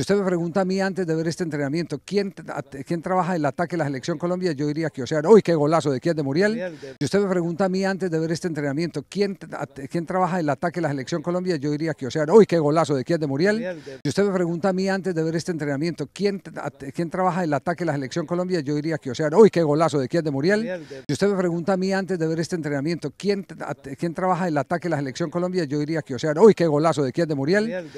Si usted me pregunta a mí antes de ver este entrenamiento, ¿quién, quién trabaja el ataque de la selección Colombia? Yo diría que sea hoy qué golazo! ¿De quién? ¿De Muriel? Si usted me pregunta a mí antes de ver este entrenamiento, ¿quién, quién trabaja el ataque de la selección Colombia? Yo diría que sea hoy qué golazo! ¿De quién? ¿De Muriel? Si usted me pregunta a mí antes de ver este entrenamiento, ¿quién, quién trabaja el ataque de la selección Colombia? Yo diría que sea hoy qué golazo! ¿De quién? ¿De Muriel? Si usted me pregunta a mí antes de ver este entrenamiento, ¿quién, quién trabaja el ataque de la selección Colombia? Yo diría que sea ¡Uy, qué golazo! ¿De quién? ¿De Muriel?